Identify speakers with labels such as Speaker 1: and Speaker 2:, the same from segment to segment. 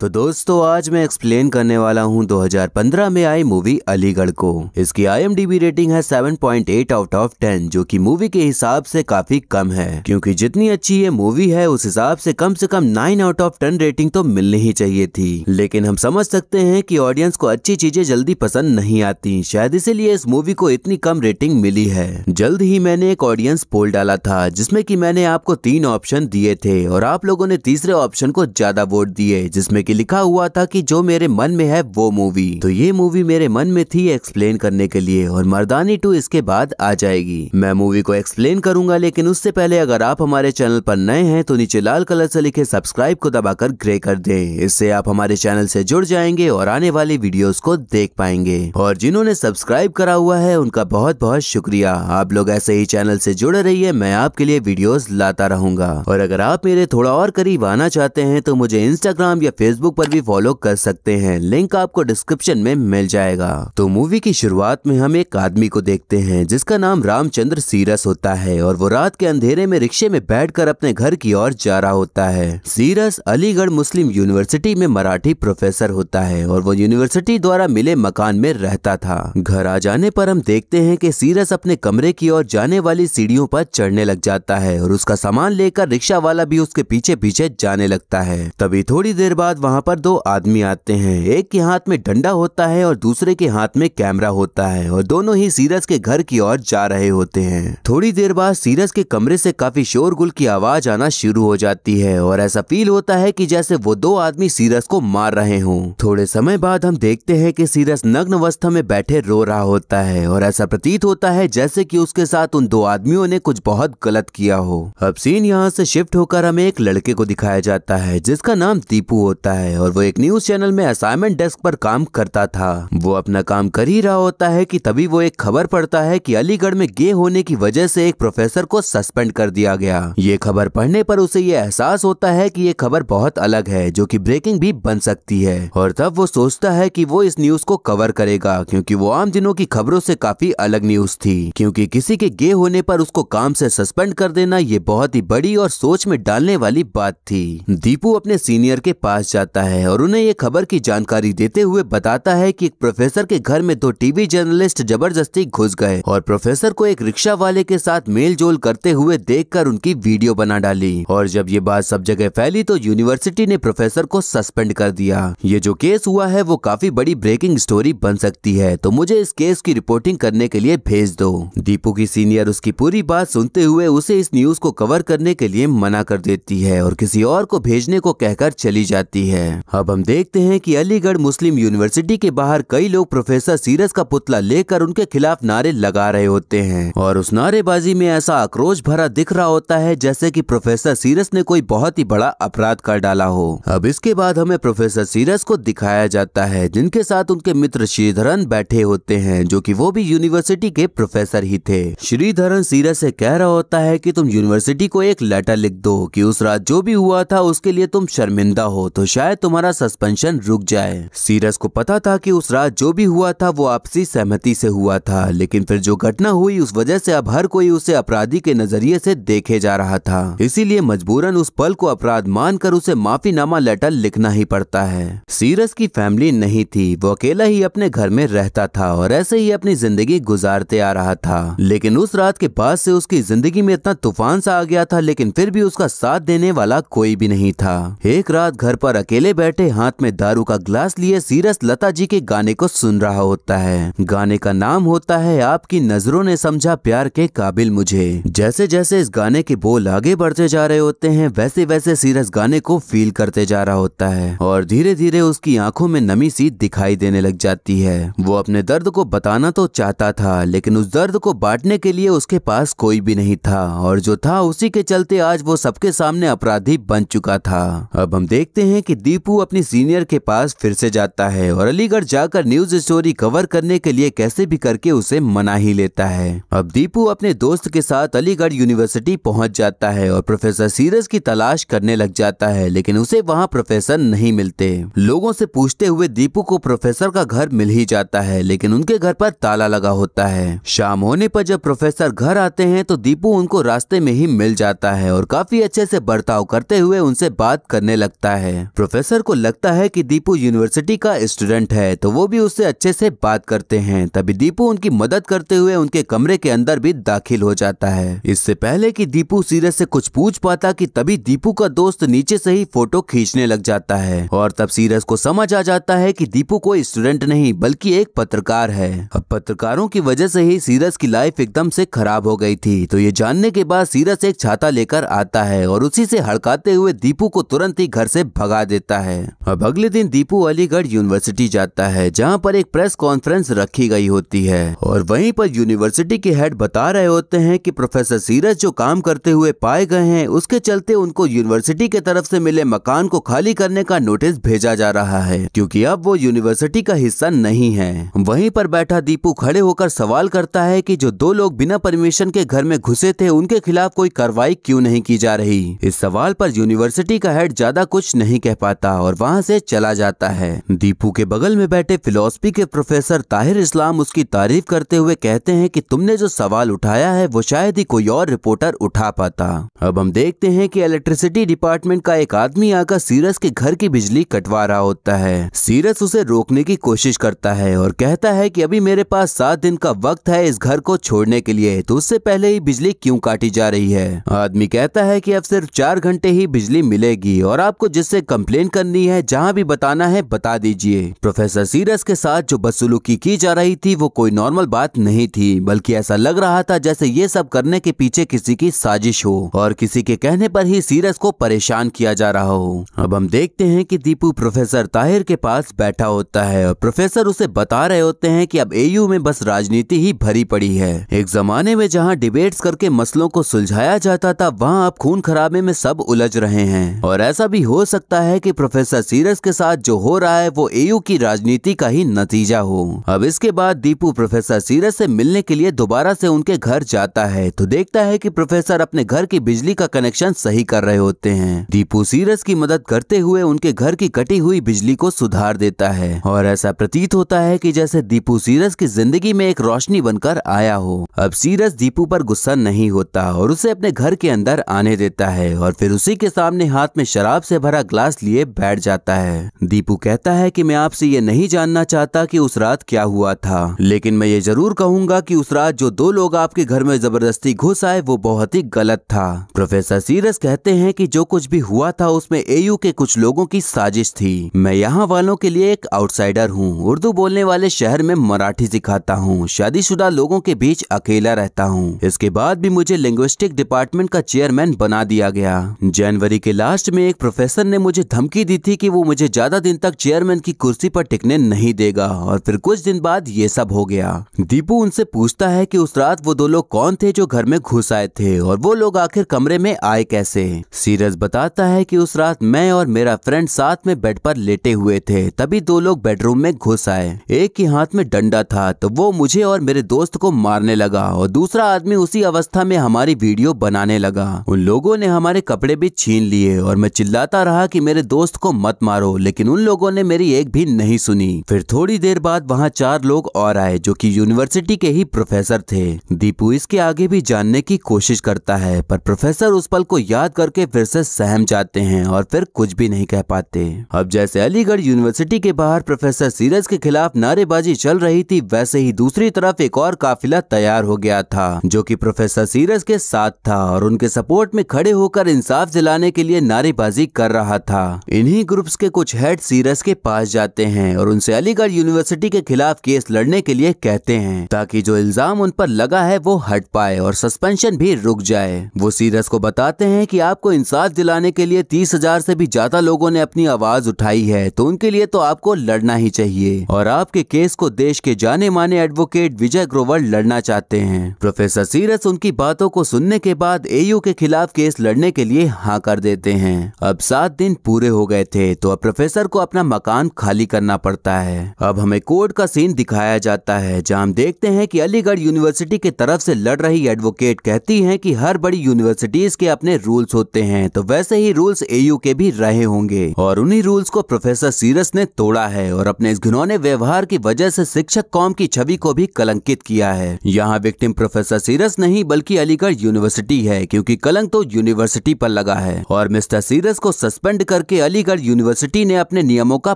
Speaker 1: तो दोस्तों आज मैं एक्सप्लेन करने वाला हूं 2015 में आई मूवी अलीगढ़ को इसकी आई रेटिंग है 7.8 आउट ऑफ 10 जो कि मूवी के हिसाब से काफी कम है क्योंकि जितनी अच्छी ये मूवी है उस हिसाब से कम से कम 9 आउट ऑफ 10 रेटिंग तो मिलनी ही चाहिए थी लेकिन हम समझ सकते हैं कि ऑडियंस को अच्छी चीजें जल्दी पसंद नहीं आती शायद इसीलिए इस मूवी को इतनी कम रेटिंग मिली है जल्द ही मैंने एक ऑडियंस पोल डाला था जिसमे की मैंने आपको तीन ऑप्शन दिए थे और आप लोगों ने तीसरे ऑप्शन को ज्यादा वोट दिए जिसमे कि लिखा हुआ था कि जो मेरे मन में है वो मूवी तो ये मूवी मेरे मन में थी एक्सप्लेन करने के लिए और मर्दानी टू इसके बाद आ जाएगी मैं मूवी को एक्सप्लेन करूंगा लेकिन उससे पहले अगर आप हमारे चैनल पर नए हैं तो नीचे लाल कलर से लिखे सब्सक्राइब को दबाकर ग्रे कर दे इससे आप हमारे चैनल से जुड़ जाएंगे और आने वाली वीडियो को देख पाएंगे और जिन्होंने सब्सक्राइब करा हुआ है उनका बहुत बहुत शुक्रिया आप लोग ऐसे ही चैनल से जुड़े रहिए मैं आपके लिए वीडियोस लाता रहूंगा और अगर आप मेरे थोड़ा और करीब आना चाहते हैं तो मुझे इंस्टाग्राम या फेसबुक फेसबुक पर भी फॉलो कर सकते हैं लिंक आपको डिस्क्रिप्शन में मिल जाएगा तो मूवी की शुरुआत में हम एक आदमी को देखते हैं जिसका नाम रामचंद्र सीरस होता है और वो रात के अंधेरे में रिक्शे में बैठ अपने घर की ओर जा रहा होता है सीरस अलीगढ़ मुस्लिम यूनिवर्सिटी में मराठी प्रोफेसर होता है और वो यूनिवर्सिटी द्वारा मिले मकान में रहता था घर आ जाने पर हम देखते हैं कि सीरस अपने कमरे की ओर जाने वाली सीढ़ियों पर चढ़ने लग जाता है और उसका सामान लेकर रिक्शा वाला भी उसके पीछे पीछे जाने लगता है तभी थोड़ी देर बाद वहाँ वहां पर दो आदमी आते हैं एक के हाथ में डंडा होता है और दूसरे के हाथ में कैमरा होता है और दोनों ही सीरज के घर की ओर जा रहे होते हैं थोड़ी देर बाद सीरज के कमरे से काफी शोरगुल की आवाज आना शुरू हो जाती है और ऐसा फील होता है कि जैसे वो दो आदमी सीरज को मार रहे हों थोड़े समय बाद हम देखते हैं कि सीरज नग्न अवस्था में बैठे रो रहा होता है और ऐसा प्रतीत होता है जैसे कि उसके साथ उन दो आदमियों ने कुछ बहुत गलत किया हो अब सीन यहाँ से शिफ्ट होकर हमें एक लड़के को दिखाया जाता है जिसका नाम दीपू होता है है और वो एक न्यूज चैनल में असाइनमेंट डेस्क पर काम करता था वो अपना काम कर ही रहा होता है कि तभी वो एक खबर पढ़ता है कि अलीगढ़ में गे होने की वजह से एक प्रोफेसर को सस्पेंड कर दिया गया ये खबर पढ़ने पर उसे ये एहसास होता है कि ये खबर बहुत अलग है जो कि ब्रेकिंग भी बन सकती है और तब वो सोचता है कि वो इस न्यूज को कवर करेगा क्योंकि वो आम दिनों की खबरों से काफी अलग न्यूज थी क्योंकि किसी के गे होने पर उसको काम से सस्पेंड कर देना ये बहुत ही बड़ी और सोच में डालने वाली बात थी दीपू अपने सीनियर के पास जाता जाता है और उन्हें ये खबर की जानकारी देते हुए बताता है कि एक प्रोफेसर के घर में दो टीवी जर्नलिस्ट जबरदस्ती घुस गए और प्रोफेसर को एक रिक्शा वाले के साथ मेल जोल करते हुए देख कर उनकी वीडियो बना डाली और जब ये बात सब जगह फैली तो यूनिवर्सिटी ने प्रोफेसर को सस्पेंड कर दिया ये जो केस हुआ है वो काफी बड़ी ब्रेकिंग स्टोरी बन सकती है तो मुझे इस केस की रिपोर्टिंग करने के लिए भेज दो दीपू की सीनियर उसकी पूरी बात सुनते हुए उसे इस न्यूज को कवर करने के लिए मना कर देती है और किसी और को भेजने को कहकर चली जाती है है अब हम देखते हैं कि अलीगढ़ मुस्लिम यूनिवर्सिटी के बाहर कई लोग प्रोफेसर सीरस का पुतला लेकर उनके खिलाफ नारे लगा रहे होते हैं और उस नारेबाजी में ऐसा आक्रोश भरा दिख रहा होता है जैसे कि प्रोफेसर सीरस ने कोई बहुत ही बड़ा अपराध कर डाला हो अब इसके बाद हमें प्रोफेसर सीरस को दिखाया जाता है जिनके साथ उनके मित्र श्रीधरन बैठे होते हैं जो कि वो भी यूनिवर्सिटी के प्रोफेसर ही थे श्रीधरन सीरस से कह रहा होता है कि तुम यूनिवर्सिटी को एक लेटर लिख दो कि उस रात जो भी हुआ था उसके लिए तुम शर्मिंदा हो तो शायद तुम्हारा सस्पेंशन रुक जाए सीरस को पता था कि उस रात जो भी हुआ था वो आपसी सहमति से हुआ था लेकिन फिर जो घटना हुई उस वजह से अब हर कोई उसे अपराधी के नजरिए से देखे जा रहा था इसीलिए मजबूरन उस पल को अपराध मानकर उसे माफीनामा लेटर लिखना ही पड़ता है सीरस की फैमिली नहीं थी वो अकेला ही अपने घर में रहता था और ऐसे ही अपनी जिंदगी गुजारते आ रहा था लेकिन उस रात के बाद से उसकी जिंदगी में इतना तूफान सा आ गया था लेकिन फिर भी उसका साथ देने वाला कोई भी नहीं था एक रात घर पर अकेले बैठे हाथ में दारू का ग्लास लिए सीरस लता जी के गाने को सुन रहा होता है गाने का नाम होता है आपकी नजरों ने समझा प्यार के काबिल मुझे जैसे जैसे इस गाने के बोल आगे बढ़ते जा रहे होते हैं वैसे वैसे सीरस गाने को फील करते जा रहा होता है और धीरे धीरे उसकी आंखों में नमी सी दिखाई देने लग जाती है वो अपने दर्द को बताना तो चाहता था लेकिन उस दर्द को बांटने के लिए उसके पास कोई भी नहीं था और जो था उसी के चलते आज वो सबके सामने अपराधी बन चुका था अब हम देखते हैं कि दीपू अपनी सीनियर के पास फिर से जाता है और अलीगढ़ जाकर न्यूज स्टोरी कवर करने के लिए कैसे भी करके उसे मना ही लेता है अब दीपू अपने दोस्त के साथ अलीगढ़ यूनिवर्सिटी पहुंच जाता है और प्रोफेसर सीरज की तलाश करने लग जाता है लेकिन उसे वहाँ प्रोफेसर नहीं मिलते लोगों से पूछते हुए दीपू को प्रोफेसर का घर मिल ही जाता है लेकिन उनके घर पर ताला लगा होता है शाम होने पर जब प्रोफेसर घर आते हैं तो दीपू उनको रास्ते में ही मिल जाता है और काफी अच्छे से बर्ताव करते हुए उनसे बात करने लगता है प्रोफेसर को लगता है कि दीपू यूनिवर्सिटी का स्टूडेंट है तो वो भी उससे अच्छे से बात करते हैं तभी दीपू उनकी मदद करते हुए उनके कमरे के अंदर भी दाखिल हो जाता है इससे पहले कि दीपू सीरज से कुछ पूछ पाता कि तभी दीपू का दोस्त नीचे से ही फोटो खींचने लग जाता है और तब सीरज को समझ आ जाता है की दीपू कोई स्टूडेंट नहीं बल्कि एक पत्रकार है अब पत्रकारों की वजह से ही सीरज की लाइफ एकदम से खराब हो गई थी तो ये जानने के बाद सीरज एक छाता लेकर आता है और उसी से हड़काते हुए दीपू को तुरंत ही घर से भगा देता देता है अब अगले दिन दीपू अलीगढ़ यूनिवर्सिटी जाता है जहाँ पर एक प्रेस कॉन्फ्रेंस रखी गई होती है और वहीं पर यूनिवर्सिटी के हेड बता रहे होते हैं कि प्रोफेसर सीरज जो काम करते हुए पाए गए हैं उसके चलते उनको यूनिवर्सिटी के तरफ से मिले मकान को खाली करने का नोटिस भेजा जा रहा है क्योंकि अब वो यूनिवर्सिटी का हिस्सा नहीं है वहीं पर बैठा दीपू खड़े होकर सवाल करता है कि जो दो लोग बिना परमिशन के घर में घुसे थे उनके खिलाफ कोई कार्रवाई क्यों नहीं की जा रही इस सवाल पर यूनिवर्सिटी का हेड ज्यादा कुछ नहीं कह पा पाता और वहाँ से चला जाता है दीपू के बगल में बैठे फिलोसफी के प्रोफेसर ताहिर इस्लाम उसकी तारीफ करते हुए कहते हैं कि तुमने जो सवाल उठाया है वो शायद ही कोई और रिपोर्टर उठा पाता अब हम देखते हैं कि इलेक्ट्रिसिटी डिपार्टमेंट का एक आदमी आकर सीरस के घर की बिजली कटवा रहा होता है सीरस उसे रोकने की कोशिश करता है और कहता है की अभी मेरे पास सात दिन का वक्त है इस घर को छोड़ने के लिए तो उससे पहले ही बिजली क्यों काटी जा रही है आदमी कहता है की अब सिर्फ चार घंटे ही बिजली मिलेगी और आपको जिससे कम्प्लेन कंप्लेंट करनी है जहां भी बताना है बता दीजिए प्रोफेसर सीरस के साथ जो बदसुलूकी की जा रही थी वो कोई नॉर्मल बात नहीं थी बल्कि ऐसा लग रहा था जैसे ये सब करने के पीछे किसी की साजिश हो और किसी के कहने पर ही सीरस को परेशान किया जा रहा हो अब हम देखते हैं कि दीपू प्रोफेसर ताहिर के पास बैठा होता है और प्रोफेसर उसे बता रहे होते हैं कि अब एयू में बस राजनीति ही भरी पड़ी है एक जमाने में जहाँ डिबेट्स करके मसलों को सुलझाया जाता था वहाँ अब खून खराबे में सब उलझ रहे हैं और ऐसा भी हो सकता है कि प्रोफेसर सीरस के साथ जो हो रहा है वो एयू की राजनीति का ही नतीजा हो अब इसके बाद दीपू प्रोफेसर सीरस से मिलने के लिए दोबारा से उनके घर जाता है तो देखता है कि प्रोफेसर अपने घर की बिजली का कनेक्शन सही कर रहे होते हैं दीपू सीरस की मदद करते हुए उनके घर की कटी हुई बिजली को सुधार देता है और ऐसा प्रतीत होता है की जैसे दीपू सीरस की जिंदगी में एक रोशनी बनकर आया हो अब सीरस दीपू पर गुस्सा नहीं होता और उसे अपने घर के अंदर आने देता है और फिर उसी के सामने हाथ में शराब से भरा ग्लास लिए बैठ जाता है दीपू कहता है कि मैं आपसे ये नहीं जानना चाहता कि उस रात क्या हुआ था लेकिन मैं ये जरूर कहूंगा कि उस रात जो दो लोग आपके घर में जबरदस्ती घुस आए वो बहुत ही गलत था प्रोफेसर सीरस कहते हैं कि जो कुछ भी हुआ था उसमें एयू के कुछ लोगों की साजिश थी मैं यहाँ वालों के लिए एक आउटसाइडर हूँ उर्दू बोलने वाले शहर में मराठी सिखाता हूँ शादीशुदा लोगों के बीच अकेला रहता हूँ इसके बाद भी मुझे लिंग्विस्टिक डिपार्टमेंट का चेयरमैन बना दिया गया जनवरी के लास्ट में एक प्रोफेसर ने मुझे धमकी दी थी कि वो मुझे ज्यादा दिन तक चेयरमैन की कुर्सी पर टिकने नहीं देगा और फिर कुछ दिन बाद ये सब हो गया दीपू उनसे पूछता है कि उस रात वो दो लोग कौन थे जो घर में घुस आए थे और वो लोग आखिर कमरे में आए कैसे सीरज बताता है कि उस रात मैं और मेरा फ्रेंड साथ में बेड पर लेटे हुए थे तभी दो लोग बेडरूम में घुस आए एक के हाथ में डंडा था तो वो मुझे और मेरे दोस्त को मारने लगा और दूसरा आदमी उसी अवस्था में हमारी वीडियो बनाने लगा उन लोगों ने हमारे कपड़े भी छीन लिए और मैं चिल्लाता रहा कि मेरे दोस्त को मत मारो लेकिन उन लोगों ने मेरी एक भी नहीं सुनी फिर थोड़ी देर बाद वहाँ चार लोग और आए जो कि यूनिवर्सिटी के ही प्रोफेसर थे दीपू इसके आगे भी जानने की कोशिश करता है पर प्रोफेसर उस पल को याद करके फिर से सहम जाते हैं और फिर कुछ भी नहीं कह पाते अब जैसे अलीगढ़ यूनिवर्सिटी के बाहर प्रोफेसर सीरज के खिलाफ नारेबाजी चल रही थी वैसे ही दूसरी तरफ एक और काफिला तैयार हो गया था जो कि प्रोफेसर सीरज के साथ था और उनके सपोर्ट में खड़े होकर इंसाफ दिलाने के लिए नारेबाजी कर रहा था इन्हीं ग्रुप्स के कुछ हेड सीरस के पास जाते हैं और उनसे अलीगढ़ यूनिवर्सिटी के खिलाफ केस लड़ने के लिए कहते हैं ताकि जो इल्जाम उन पर लगा है वो हट पाए और सस्पेंशन भी रुक जाए वो सीरस को बताते हैं कि आपको इंसाफ दिलाने के लिए तीस हजार से भी ज्यादा लोगों ने अपनी आवाज उठाई है तो उनके लिए तो आपको लड़ना ही चाहिए और आपके केस को देश के जाने माने एडवोकेट विजय ग्रोवर लड़ना चाहते हैं प्रोफेसर सीरस उनकी बातों को सुनने के बाद एयू के खिलाफ केस लड़ने के लिए हाँ कर देते हैं अब सात दिन पूरे हो गए थे तो अब प्रोफेसर को अपना मकान खाली करना पड़ता है अब हमें कोर्ट का सीन दिखाया जाता है जहाँ हम देखते हैं कि अलीगढ़ यूनिवर्सिटी के तरफ से लड़ रही एडवोकेट कहती है कि हर बड़ी यूनिवर्सिटीज के अपने रूल्स होते हैं तो वैसे ही रूल्स एयू के भी रहे होंगे और उन्हीं रूल्स को प्रोफेसर सीरस ने तोड़ा है और अपने इस घिनौने व्यवहार की वजह से शिक्षक कौम की छवि को भी कलंकित किया है यहाँ विक्टिम प्रोफेसर सीरस नहीं बल्कि अलीगढ़ यूनिवर्सिटी है क्योंकि कलंक तो यूनिवर्सिटी पर लगा है और मिस्टर सीरस को सस्पेंड करके अलीगढ़ यूनिवर्सिटी ने अपने नियमों का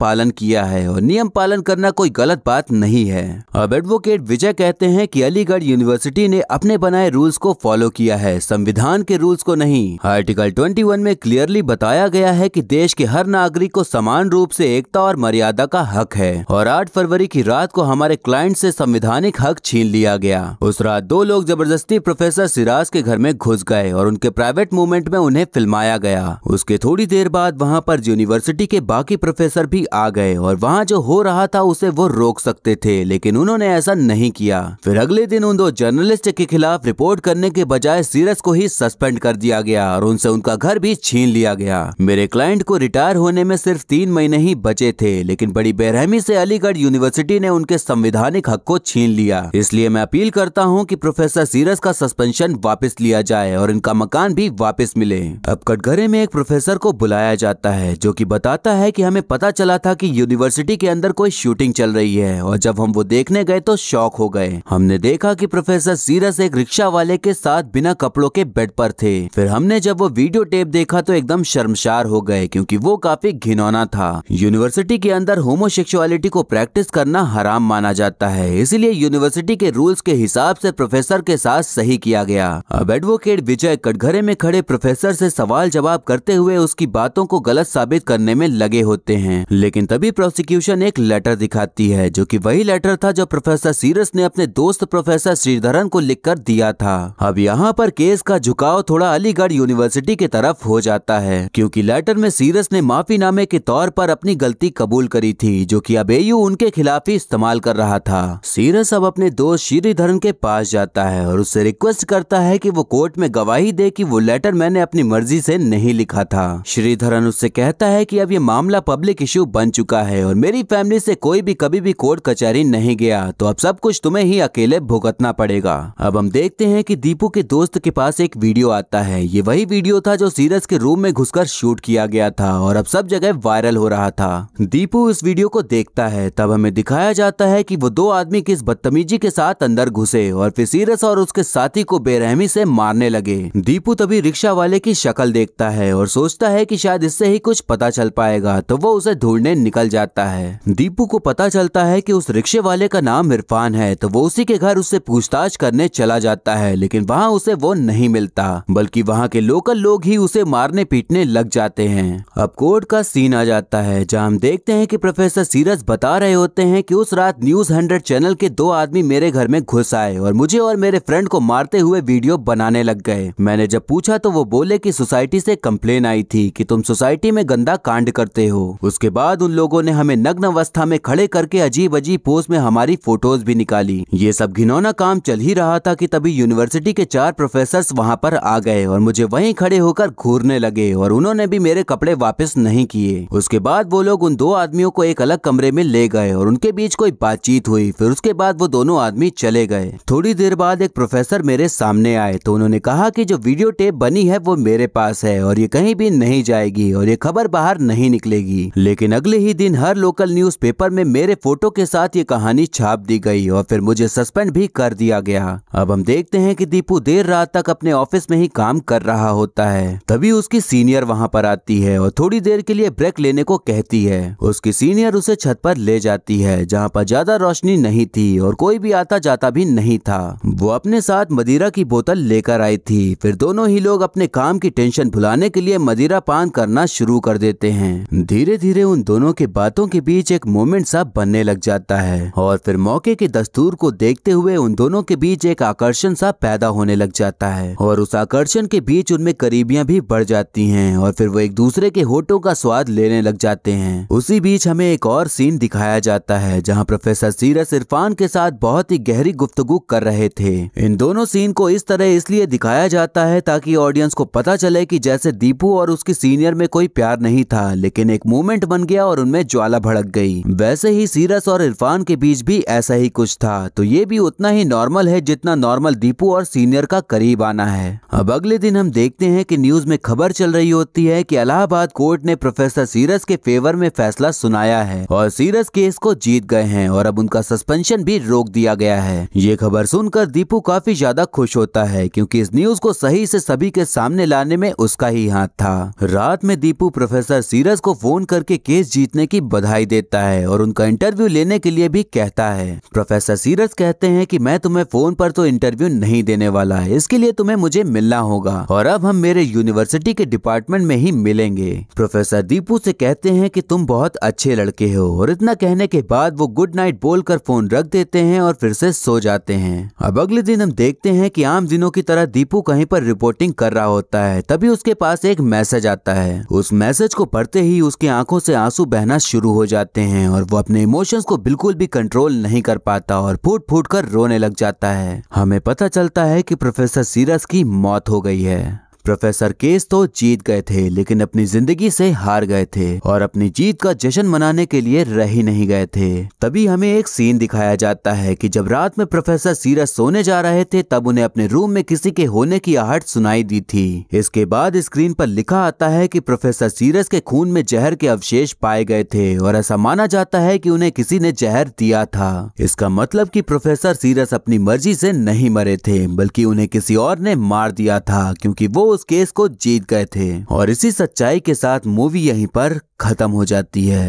Speaker 1: पालन किया है और नियम पालन करना कोई गलत बात नहीं है अब एडवोकेट विजय कहते हैं कि अलीगढ़ यूनिवर्सिटी ने अपने बनाए रूल्स को फॉलो किया है संविधान के रूल्स को नहीं आर्टिकल 21 में क्लियरली बताया गया है कि देश के हर नागरिक को समान रूप से एकता और मर्यादा का हक है और आठ फरवरी की रात को हमारे क्लाइंट से संविधानिक हक छीन लिया गया उस रात दो लोग जबरदस्ती प्रोफेसर सिराज के घर में घुस गए और उनके प्राइवेट मूवमेंट में उन्हें फिल्माया गया उसके थोड़ी देर बाद वहाँ पर यूनिवर्सिटी के बाकी प्रोफेसर भी आ गए और वहाँ जो हो रहा था उसे वो रोक सकते थे लेकिन उन्होंने ऐसा नहीं किया फिर अगले दिन उन दो जर्नलिस्ट के खिलाफ रिपोर्ट करने के बजाय सीरस को ही सस्पेंड कर दिया गया और उनसे उनका घर भी छीन लिया गया मेरे क्लाइंट को रिटायर होने में सिर्फ तीन महीने ही बचे थे लेकिन बड़ी बेरहमी से अलीगढ़ यूनिवर्सिटी ने उनके संवैधानिक हक को छीन लिया इसलिए मैं अपील करता हूँ की प्रोफेसर सीरस का सस्पेंशन वापिस लिया जाए और इनका मकान भी वापिस मिले अब कटघरे में एक प्रोफेसर को बुलाया जाता आता है जो कि बताता है कि हमें पता चला था कि यूनिवर्सिटी के अंदर कोई शूटिंग चल रही है और जब हम वो देखने गए तो शौक हो गए हमने देखा कि प्रोफेसर सीरस एक रिक्शा वाले के साथ बिना कपड़ों के बेड पर थे फिर हमने जब वो वीडियो टेप देखा तो एकदम शर्मशार हो गए क्योंकि वो काफी घिनौना था यूनिवर्सिटी के अंदर होमोसेक्सुअलिटी को प्रैक्टिस करना हराम माना जाता है इसलिए यूनिवर्सिटी के रूल्स के हिसाब से प्रोफेसर के साथ सही किया गया अब एडवोकेट विजय कटघरे में खड़े प्रोफेसर से सवाल जवाब करते हुए उसकी बातों को गलत गलत साबित करने में लगे होते हैं लेकिन तभी प्रोसिक्यूशन एक लेटर दिखाती है जो कि वही लेटर था जो प्रोफेसर सीरस ने अपने दोस्त प्रोफेसर श्रीधरन को लिखकर दिया था अब यहाँ पर केस का झुकाव थोड़ा अलीगढ़ यूनिवर्सिटी की तरफ हो जाता है क्योंकि लेटर में सीरस ने माफीनामे के तौर पर अपनी गलती कबूल करी थी जो कि अबेयू उनके खिलाफ ही इस्तेमाल कर रहा था सीरस अब अपने दोस्त श्रीधरन के पास जाता है और उससे रिक्वेस्ट करता है कि वो कोर्ट में गवाही दे कि वो लेटर मैंने अपनी मर्जी से नहीं लिखा था श्रीधरन उससे से कहता है कि अब ये मामला पब्लिक इश्यू बन चुका है और मेरी फैमिली से कोई भी कभी भी कोर्ट कचहरी नहीं गया तो अब सब कुछ तुम्हें ही अकेले भुगतना पड़ेगा अब हम देखते हैं कि दीपू के दोस्त के पास एक वीडियो आता है ये वही वीडियो था जो सीरज के रूम में घुसकर शूट किया गया था और अब सब जगह वायरल हो रहा था दीपू इस वीडियो को देखता है तब हमें दिखाया जाता है की वो दो आदमी किस बदतमीजी के साथ अंदर घुसे और फिर सीरस और उसके साथी को बेरहमी से मारने लगे दीपू तभी रिक्शा वाले की शक्ल देखता है और सोचता है कि शायद इससे ही ही कुछ पता चल पाएगा तो वो उसे ढूंढने निकल जाता है दीपू को पता चलता है कि उस रिक्शे वाले का नाम इरफान है तो वो उसी के घर उससे पूछताछ करने चला जाता है लेकिन वहाँ उसे वो नहीं मिलता बल्कि वहाँ के लोकल लोग ही उसे मारने पीटने लग जाते हैं अब कोर्ट का सीन आ जाता है जहाँ हम देखते हैं कि प्रोफेसर सीरज बता रहे होते हैं कि उस रात न्यूज हंड्रेड चैनल के दो आदमी मेरे घर में घुस आए और मुझे और मेरे फ्रेंड को मारते हुए वीडियो बनाने लग गए मैंने जब पूछा तो वो बोले की सोसाइटी से कम्प्लेन आई थी की तुम सोसाइटी सोसाइटी में गंदा कांड करते हो उसके बाद उन लोगों ने हमें नग्न अवस्था में खड़े करके अजीब अजीब पोस्ट में हमारी फोटोज भी निकाली ये सब घिनौना काम चल ही रहा था कि तभी यूनिवर्सिटी के चार प्रोफेसर वहाँ पर आ गए और मुझे वहीं खड़े होकर घूरने लगे और उन्होंने भी मेरे कपड़े वापस नहीं किए उसके बाद वो लोग उन दो आदमियों को एक अलग कमरे में ले गए और उनके बीच कोई बातचीत हुई फिर उसके बाद वो दोनों आदमी चले गए थोड़ी देर बाद एक प्रोफेसर मेरे सामने आए तो उन्होंने कहा कि जो वीडियो टेप बनी है वो मेरे पास है और ये कहीं भी नहीं जाएगी और ये खबर बाहर नहीं निकलेगी लेकिन अगले ही दिन हर लोकल न्यूज पेपर में मेरे फोटो के साथ ये कहानी छाप दी गई और फिर मुझे सस्पेंड भी कर दिया गया अब हम देखते हैं कि दीपू देर रात तक अपने ऑफिस में ही काम कर रहा होता है तभी उसकी सीनियर वहाँ पर आती है और थोड़ी देर के लिए ब्रेक लेने को कहती है उसकी सीनियर उसे छत पर ले जाती है जहाँ पर ज्यादा रोशनी नहीं थी और कोई भी आता जाता भी नहीं था वो अपने साथ मदिरा की बोतल लेकर आई थी फिर दोनों ही लोग अपने काम की टेंशन भुलाने के लिए मदिरा पान करना शुरू शुरू कर देते हैं धीरे धीरे उन दोनों के बातों के बीच एक मोमेंट सा बनने लग जाता है और फिर मौके के दस्तूर को देखते हुए उन दोनों के बीच एक आकर्षण सा पैदा होने लग जाता है और उस आकर्षण के बीच उनमें करीबियां भी बढ़ जाती हैं और फिर वो एक दूसरे के होठों का स्वाद लेने लग जाते हैं उसी बीच हमें एक और सीन दिखाया जाता है जहाँ प्रोफेसर सीरस इरफान के साथ बहुत ही गहरी गुफ्तगु कर रहे थे इन दोनों सीन को इस तरह इसलिए दिखाया जाता है ताकि ऑडियंस को पता चले कि जैसे दीपू और उसकी सीनियर में कोई प्यार नहीं था लेकिन एक मूवमेंट बन गया और उनमें ज्वाला भड़क गई वैसे ही सीरस और इरफान के बीच भी ऐसा ही कुछ था तो ये भी उतना ही नॉर्मल है जितना नॉर्मल दीपू और सीनियर का करीब आना है अब अगले दिन हम देखते हैं कि न्यूज में खबर चल रही होती है कि इलाहाबाद कोर्ट ने प्रोफेसर सीरस के फेवर में फैसला सुनाया है और सीरस केस को जीत गए हैं और अब उनका सस्पेंशन भी रोक दिया गया है ये खबर सुनकर दीपू काफी ज्यादा खुश होता है क्योंकि इस न्यूज को सही से सभी के सामने लाने में उसका ही हाथ था रात में दीपू टीपू प्रोफेसर सीरस को फोन करके केस जीतने की बधाई देता है और उनका इंटरव्यू लेने के लिए भी कहता है प्रोफेसर सीरस कहते हैं कि मैं तुम्हें फोन पर तो इंटरव्यू नहीं देने वाला है इसके लिए तुम्हें मुझे मिलना होगा और अब हम मेरे यूनिवर्सिटी के डिपार्टमेंट में ही मिलेंगे प्रोफेसर दीपू से कहते हैं कि तुम बहुत अच्छे लड़के हो और इतना कहने के बाद वो गुड नाइट बोलकर फोन रख देते हैं और फिर से सो जाते हैं अब अगले दिन हम देखते हैं कि आम दिनों की तरह दीपू कहीं पर रिपोर्टिंग कर रहा होता है तभी उसके पास एक मैसेज आता है उस उस मैसेज को पढ़ते ही उसकी आंखों से आंसू बहना शुरू हो जाते हैं और वो अपने इमोशंस को बिल्कुल भी कंट्रोल नहीं कर पाता और फूट फूट कर रोने लग जाता है हमें पता चलता है कि प्रोफेसर सीरस की मौत हो गई है प्रोफेसर केस तो जीत गए थे लेकिन अपनी जिंदगी से हार गए थे और अपनी जीत का जश्न मनाने के लिए रह ही नहीं गए थे तभी हमें एक सीन दिखाया जाता है कि जब रात में प्रोफेसर सीरस सोने जा रहे थे तब उन्हें अपने रूम में किसी के होने की आहट सुनाई दी थी इसके बाद स्क्रीन पर लिखा आता है कि प्रोफेसर सीरस के खून में जहर के अवशेष पाए गए थे और ऐसा माना जाता है कि उन्हें किसी ने जहर दिया था इसका मतलब कि प्रोफेसर सीरस अपनी मर्जी से नहीं मरे थे बल्कि उन्हें किसी और ने मार दिया था क्योंकि वो उस केस को जीत गए थे और इसी सच्चाई के साथ मूवी यहीं पर खत्म हो जाती है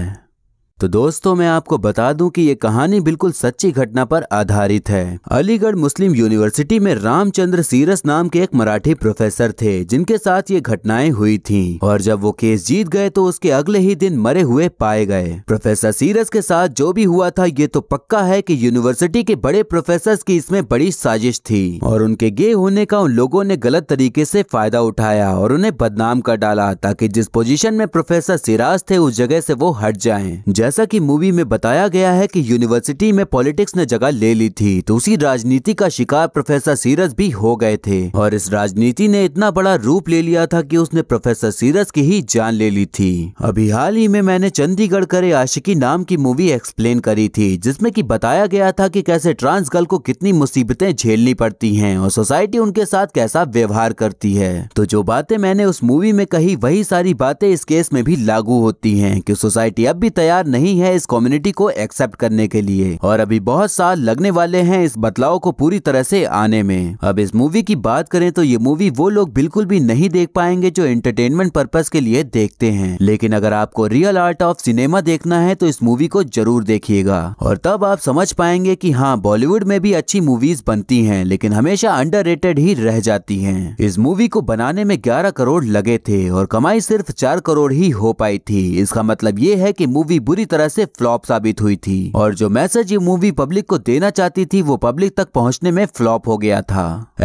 Speaker 1: तो दोस्तों मैं आपको बता दूं कि ये कहानी बिल्कुल सच्ची घटना पर आधारित है अलीगढ़ मुस्लिम यूनिवर्सिटी में रामचंद्र सीरस नाम के एक मराठी प्रोफेसर थे जिनके साथ ये घटनाएं हुई थी और जब वो केस जीत गए तो उसके अगले ही दिन मरे हुए पाए गए प्रोफेसर सीरस के साथ जो भी हुआ था ये तो पक्का है की यूनिवर्सिटी के बड़े प्रोफेसर की इसमें बड़ी साजिश थी और उनके गे होने का उन लोगों ने गलत तरीके से फायदा उठाया और उन्हें बदनाम कर डाला ताकि जिस पोजीशन में प्रोफेसर सिराज थे उस जगह से वो हट जाए जैसा कि मूवी में बताया गया है कि यूनिवर्सिटी में पॉलिटिक्स ने जगह ले ली थी तो उसी राजनीति का शिकार प्रोफेसर सीरस भी हो गए थे और इस राजनीति ने इतना बड़ा रूप ले लिया था कि उसने प्रोफेसर सीरस की ही जान ले ली थी अभी हाल ही में मैंने चंडीगढ़ करे आशिकी नाम की मूवी एक्सप्लेन करी थी जिसमे की बताया गया था की कैसे ट्रांस गर्ल को कितनी मुसीबतें झेलनी पड़ती है और सोसाइटी उनके साथ कैसा व्यवहार करती है तो जो बातें मैंने उस मूवी में कही वही सारी बातें इस केस में भी लागू होती है की सोसाइटी अब भी तैयार नहीं नहीं है इस कम्युनिटी को एक्सेप्ट करने के लिए और अभी बहुत साल लगने वाले हैं इस बदलाव को पूरी तरह से आने में अब इस मूवी की बात करें तो ये मूवी वो लोग बिल्कुल भी नहीं देख पाएंगे जो एंटरटेनमेंट पर्पज के लिए देखते हैं लेकिन अगर आपको रियल आर्ट ऑफ सिनेमा देखना है तो इस मूवी को जरूर देखिएगा और तब आप समझ पाएंगे की हाँ बॉलीवुड में भी अच्छी मूवीज बनती है लेकिन हमेशा अंडर ही रह जाती है इस मूवी को बनाने में ग्यारह करोड़ लगे थे और कमाई सिर्फ चार करोड़ ही हो पाई थी इसका मतलब ये है की मूवी बुरी तरह से फ्लॉप साबित हुई थी और जो मैसेज ये मूवी पब्लिक को देना चाहती थी वो पब्लिक तक पहुंचने में फ्लॉप हो गया था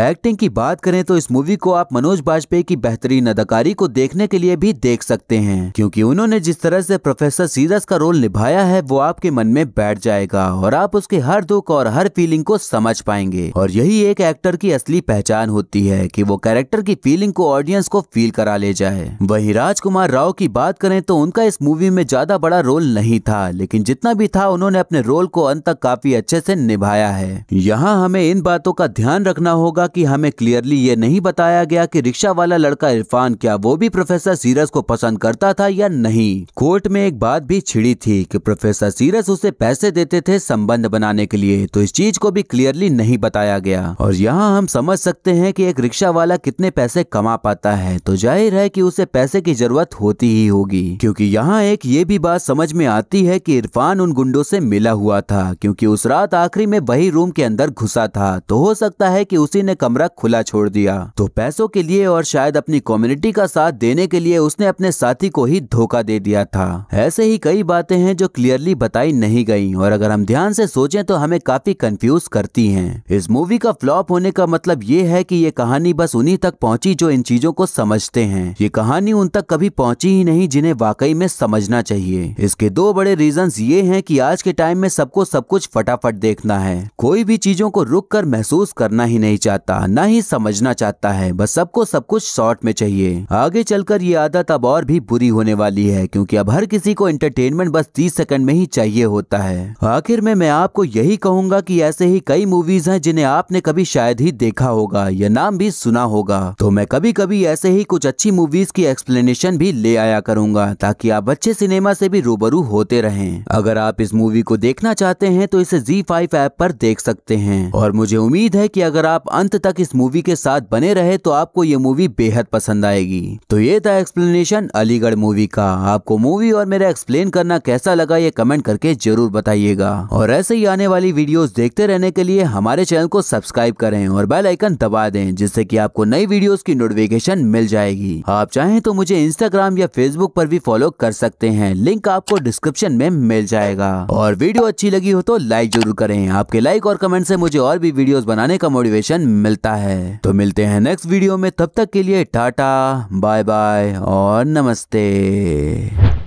Speaker 1: एक्टिंग की बात करें तो इस मूवी को आप मनोज बाजपेयी की बेहतरीन अदाकारी को देखने के लिए भी देख सकते हैं क्योंकि उन्होंने जिस तरह से प्रोफेसर सीरस का रोल निभाया है वो आपके मन में बैठ जाएगा और आप उसके हर दुख और हर फीलिंग को समझ पाएंगे और यही एक एक्टर की असली पहचान होती है कि वो कैरेक्टर की फीलिंग को ऑडियंस को फील करा ले जाए वही राजकुमार राव की बात करें तो उनका इस मूवी में ज्यादा बड़ा रोल नहीं नहीं था लेकिन जितना भी था उन्होंने अपने रोल को अंत तक काफी अच्छे से निभाया है यहाँ हमें इन बातों का ध्यान रखना होगा कि हमें क्लियरली ये नहीं बताया गया कि रिक्शा वाला लड़का इरफान क्या वो भी प्रोफेसर सीरस को पसंद करता था या नहीं कोर्ट में एक बात भी छिड़ी थी कि प्रोफेसर सीरस उसे पैसे देते थे संबंध बनाने के लिए तो इस चीज को भी क्लियरली नहीं बताया गया और यहाँ हम समझ सकते हैं कि एक रिक्शा वाला कितने पैसे कमा पाता है तो जाहिर है कि उसे पैसे की जरूरत होती ही होगी क्योंकि यहाँ एक ये भी बात समझ में आती बताती है कि इरफान उन गुंडों से मिला हुआ था क्योंकि उस रात आखिरी में वही रूम के अंदर घुसा था तो हो सकता है कि उसी ने कमरा खुला छोड़ दिया तो पैसों के लिए और शायद अपनी कम्युनिटी का साथ देने के लिए उसने अपने साथी को ही धोखा दे दिया था ऐसे ही कई बातें हैं जो क्लियरली बताई नहीं गई और अगर हम ध्यान से सोचें तो हमें काफी कंफ्यूज करती हैं इस मूवी का फ्लॉप होने का मतलब ये है कि ये कहानी बस उन्हीं तक पहुंची जो इन चीजों को समझते हैं ये कहानी उन तक कभी पहुंची ही नहीं जिन्हें वाकई में समझना चाहिए इसके दो बड़े रीजंस ये हैं कि आज के टाइम में सबको सब कुछ फटाफट देखना है कोई भी चीजों को रुक कर महसूस करना ही नहीं चाहता न ही समझना चाहता है बस सबको सब कुछ शॉर्ट में चाहिए आगे चलकर ये आदत अब और भी बुरी होने वाली है क्योंकि अब हर किसी को एंटरटेनमेंट बस तीस सेकंड में ही चाहिए होता है आखिर में मैं आपको यही कहूंगा कि ऐसे ही कई मूवीज हैं जिन्हें आपने कभी शायद ही देखा होगा या नाम भी सुना होगा तो मैं कभी कभी ऐसे ही कुछ अच्छी मूवीज की एक्सप्लेनेशन भी ले आया करूंगा ताकि आप अच्छे सिनेमा से भी रूबरू होते रहें अगर आप इस मूवी को देखना चाहते हैं तो इसे जी फाइव ऐप पर देख सकते हैं और मुझे उम्मीद है कि अगर आप अंत तक इस मूवी के साथ बने रहे तो आपको ये मूवी बेहद पसंद आएगी तो ये था एक्सप्लेनेशन अलीगढ़ मूवी का आपको मूवी और मेरा एक्सप्लेन करना कैसा लगा ये कमेंट करके जरूर बताइएगा और ऐसे ही आने वाली वीडियोस देखते रहने के लिए हमारे चैनल को सब्सक्राइब करें और बेल आइकन दबा दें जिससे कि आपको नई वीडियोस की नोटिफिकेशन मिल जाएगी आप चाहें तो मुझे इंस्टाग्राम या फेसबुक पर भी फॉलो कर सकते हैं लिंक आपको डिस्क्रिप्शन डिस्क्रिप्शन में मिल जाएगा और वीडियो अच्छी लगी हो तो लाइक जरूर करें आपके लाइक और कमेंट से मुझे और भी वीडियोस बनाने का मोटिवेशन मिलता है तो मिलते हैं नेक्स्ट वीडियो में तब तक के लिए टाटा बाय बाय और नमस्ते